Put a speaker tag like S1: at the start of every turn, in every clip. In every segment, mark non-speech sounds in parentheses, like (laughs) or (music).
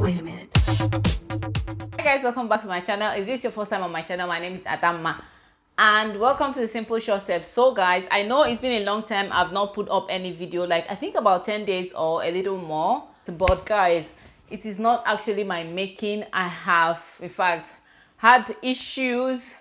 S1: Wait a minute. guys, welcome back to my channel. If this is your first time on my channel, my name is Adama and welcome to the simple short steps so guys i know it's been a long time i've not put up any video like i think about 10 days or a little more but guys it is not actually my making i have in fact had issues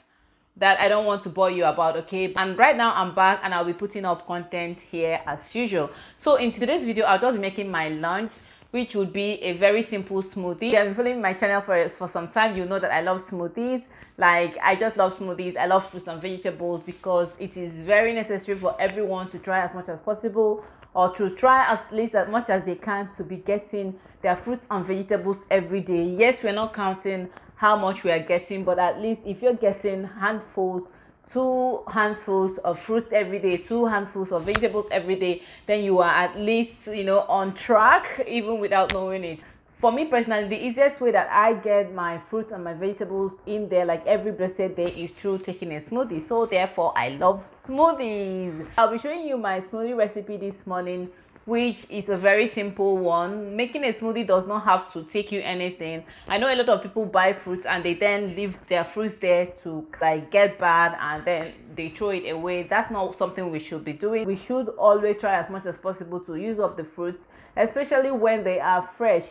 S1: that I don't want to bore you about, okay? And right now I'm back and I'll be putting up content here as usual. So in today's video, I'll just be making my lunch which would be a very simple smoothie. If you have been following my channel for, for some time, you know that I love smoothies. Like, I just love smoothies. I love fruits and vegetables because it is very necessary for everyone to try as much as possible or to try at least as much as they can to be getting their fruits and vegetables every day. Yes, we're not counting how much we are getting but at least if you're getting handfuls two handfuls of fruit every day two handfuls of vegetables every day then you are at least you know on track even without knowing it for me personally the easiest way that i get my fruits and my vegetables in there like every blessed day is through taking a smoothie so therefore i love smoothies i'll be showing you my smoothie recipe this morning which is a very simple one. Making a smoothie does not have to take you anything. I know a lot of people buy fruits and they then leave their fruits there to like get bad and then they throw it away. That's not something we should be doing. We should always try as much as possible to use up the fruits especially when they are fresh.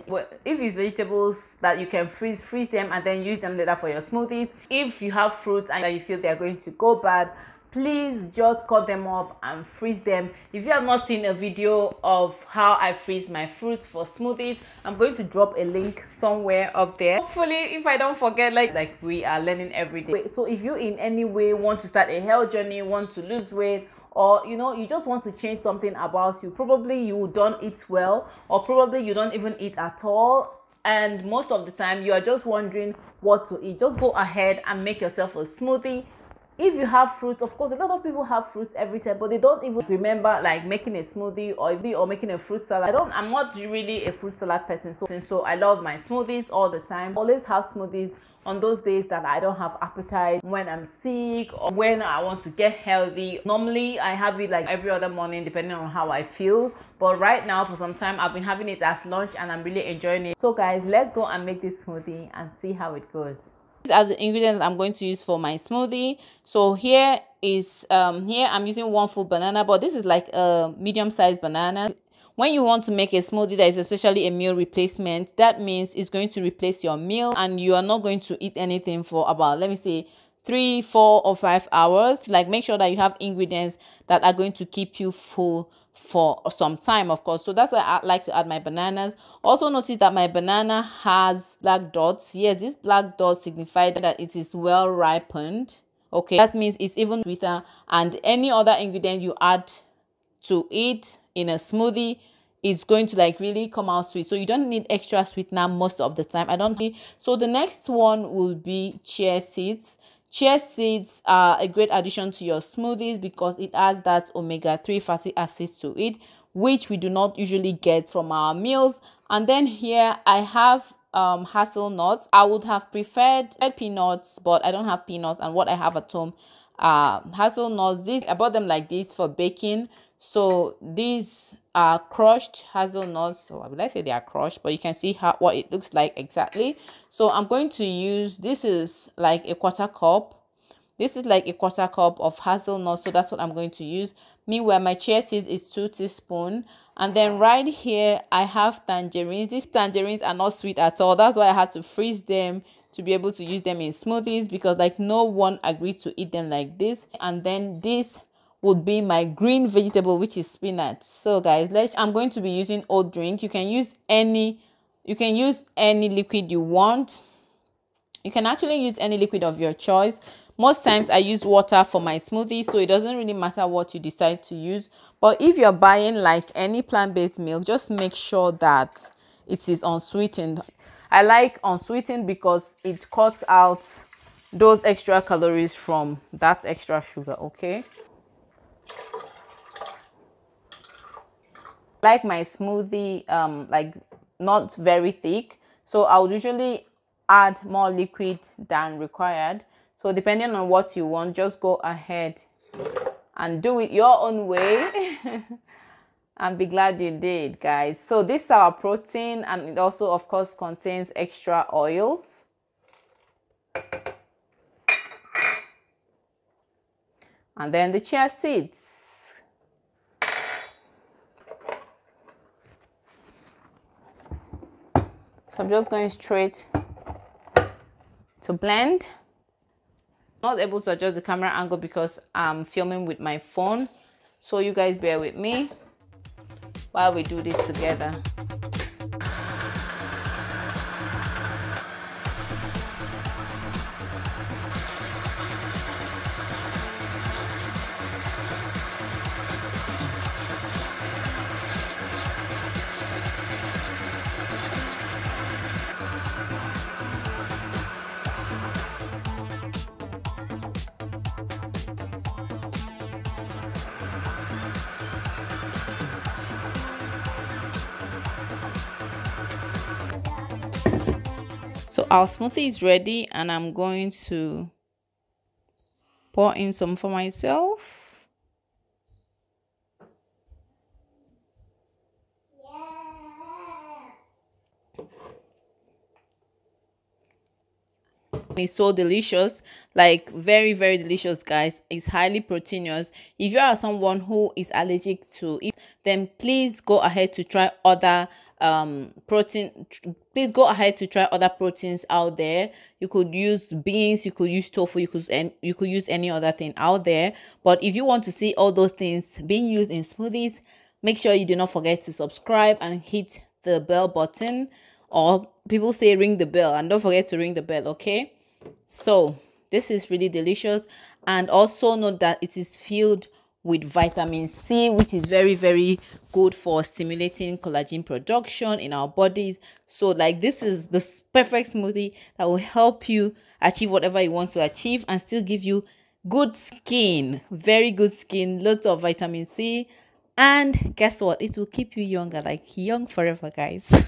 S1: If it's vegetables that you can freeze, freeze them and then use them later for your smoothies. If you have fruits and you feel they are going to go bad, please just cut them up and freeze them if you have not seen a video of how i freeze my fruits for smoothies i'm going to drop a link somewhere up there hopefully if i don't forget like like we are learning every day so if you in any way want to start a health journey want to lose weight or you know you just want to change something about you probably you don't eat well or probably you don't even eat at all and most of the time you are just wondering what to eat just go ahead and make yourself a smoothie if you have fruits of course a lot of people have fruits every time but they don't even remember like making a smoothie or or making a fruit salad i don't i'm not really a fruit salad person so, so i love my smoothies all the time always have smoothies on those days that i don't have appetite when i'm sick or when i want to get healthy normally i have it like every other morning depending on how i feel but right now for some time i've been having it as lunch and i'm really enjoying it so guys let's go and make this smoothie and see how it goes these are the ingredients I'm going to use for my smoothie. So here is, um, here I'm using one full banana, but this is like a medium-sized banana. When you want to make a smoothie that is especially a meal replacement, that means it's going to replace your meal and you are not going to eat anything for about, let me say, three, four or five hours. Like make sure that you have ingredients that are going to keep you full for some time, of course. So that's why I like to add my bananas. Also notice that my banana has black dots. Yes, this black dots signify that it is well ripened. Okay, that means it's even sweeter and any other ingredient you add to it in a smoothie is going to like really come out sweet. So you don't need extra sweetener most of the time. I don't. So the next one will be chia seeds chia seeds are a great addition to your smoothies because it has that omega-3 fatty acids to it which we do not usually get from our meals and then here i have um, hazelnuts i would have preferred peanuts but i don't have peanuts and what i have at home uh, hazelnuts. This I bought them like this for baking. So these are crushed hazelnuts. So I would like say they are crushed, but you can see how what it looks like exactly. So I'm going to use this is like a quarter cup. This is like a quarter cup of hazelnuts. so that's what I'm going to use. Meanwhile, my chia seed is two teaspoon. And then right here, I have tangerines. These tangerines are not sweet at all. That's why I had to freeze them to be able to use them in smoothies because like no one agreed to eat them like this and then this would be my green vegetable which is spinach so guys let's i'm going to be using old drink you can use any you can use any liquid you want you can actually use any liquid of your choice most times i use water for my smoothie so it doesn't really matter what you decide to use but if you're buying like any plant-based milk just make sure that it is unsweetened I like unsweetened because it cuts out those extra calories from that extra sugar, okay? like my smoothie um like not very thick so i would usually add more liquid than required so depending on what you want just go ahead and do it your own way (laughs) and be glad you did guys so this is our protein and it also of course contains extra oils and then the chia seeds so i'm just going straight to blend not able to adjust the camera angle because i'm filming with my phone so you guys bear with me while we do this together So our smoothie is ready and I'm going to pour in some for myself. It's so delicious, like very, very delicious, guys. It's highly proteinous. If you are someone who is allergic to it, then please go ahead to try other um protein please go ahead to try other proteins out there you could use beans you could use tofu you could and you could use any other thing out there but if you want to see all those things being used in smoothies make sure you do not forget to subscribe and hit the bell button or people say ring the bell and don't forget to ring the bell okay so this is really delicious. And also note that it is filled with vitamin C, which is very, very good for stimulating collagen production in our bodies. So, like, this is the perfect smoothie that will help you achieve whatever you want to achieve and still give you good skin, very good skin, lots of vitamin C. And guess what? It will keep you younger, like young forever, guys. (laughs)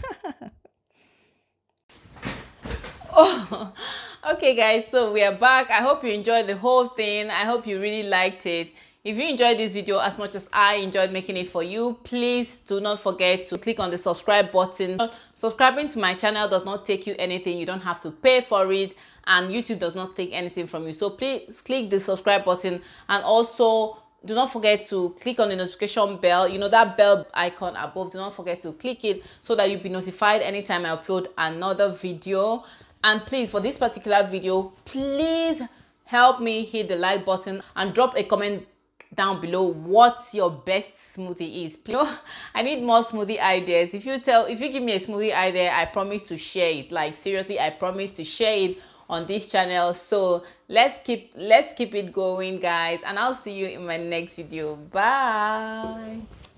S1: oh. okay guys so we are back i hope you enjoyed the whole thing i hope you really liked it if you enjoyed this video as much as i enjoyed making it for you please do not forget to click on the subscribe button subscribing to my channel does not take you anything you don't have to pay for it and youtube does not take anything from you so please click the subscribe button and also do not forget to click on the notification bell you know that bell icon above do not forget to click it so that you'll be notified anytime i upload another video And please, for this particular video, please help me hit the like button and drop a comment down below what your best smoothie is (laughs) please i need more smoothie ideas if you tell if you give me a smoothie idea i promise to share it like seriously i promise to share it on this channel so let's keep let's keep it going guys and i'll see you in my next video bye